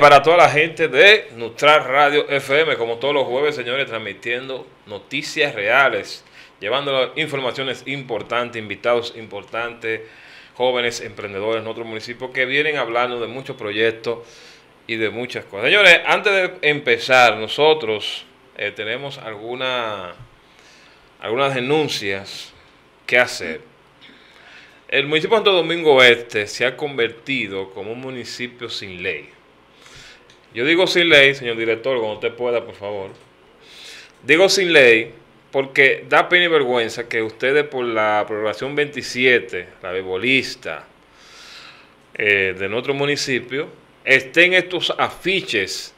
para toda la gente de Nutral Radio FM, como todos los jueves, señores, transmitiendo noticias reales, llevando informaciones importantes, invitados importantes, jóvenes emprendedores en otros municipio que vienen hablando de muchos proyectos y de muchas cosas. Señores, antes de empezar, nosotros eh, tenemos alguna, algunas denuncias que hacer. El municipio de Santo Domingo Este se ha convertido como un municipio sin ley. Yo digo sin ley, señor director, cuando usted pueda, por favor. Digo sin ley porque da pena y vergüenza que ustedes por la programación 27, la bebolista eh, de nuestro municipio, estén estos afiches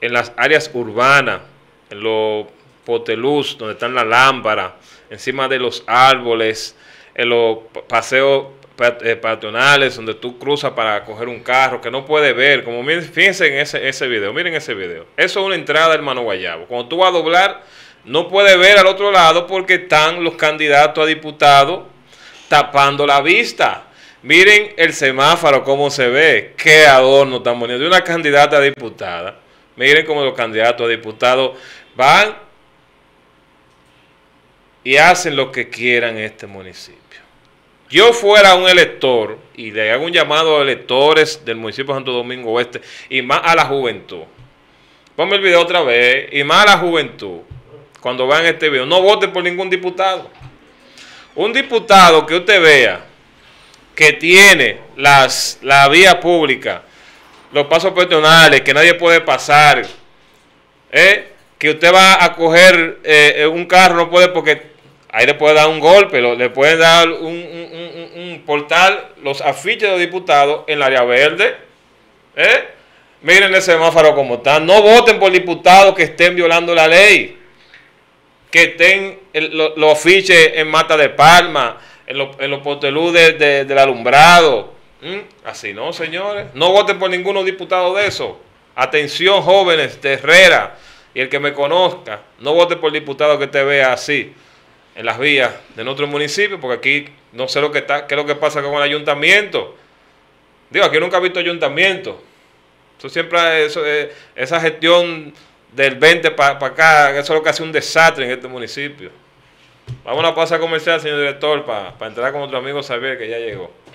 en las áreas urbanas, en los poteluz, donde están las lámparas, encima de los árboles, en los paseos patronales eh, donde tú cruzas para coger un carro que no puede ver. Como miren, fíjense en ese, ese video, miren ese video. Eso es una entrada, hermano Guayabo. Cuando tú vas a doblar, no puede ver al otro lado porque están los candidatos a diputados tapando la vista. Miren el semáforo, cómo se ve. Qué adorno tan bonito. De una candidata a diputada. Miren cómo los candidatos a diputados van y hacen lo que quieran en este municipio yo fuera un elector, y le hago un llamado a electores del municipio de Santo Domingo Oeste, y más a la juventud. Ponme el video otra vez, y más a la juventud, cuando vean este video, no voten por ningún diputado. Un diputado que usted vea que tiene las, la vía pública, los pasos peatonales, que nadie puede pasar, ¿eh? que usted va a coger eh, eh, un carro, no puede porque ahí le puede dar un golpe, le puede dar un, importar los afiches de diputados en el área verde. ¿Eh? Miren ese semáforo como está. No voten por diputados que estén violando la ley. Que estén los afiches en Mata de Palma, en, los porteludes del alumbrado. ¿Mm? Así no, señores. No voten por ninguno diputado de eso. Atención, jóvenes de Herrera. Y el que me conozca, no voten por diputado que te vea así en las vías de nuestro municipio, porque aquí no sé lo que está, qué es lo que pasa con el ayuntamiento. Digo, aquí nunca he visto ayuntamiento. Eso siempre, eh, esa gestión del 20 para acá, eso es lo que hace un desastre en este municipio. Vamos a una pausa comercial, señor director, para entrar con otro amigo Xavier que ya llegó.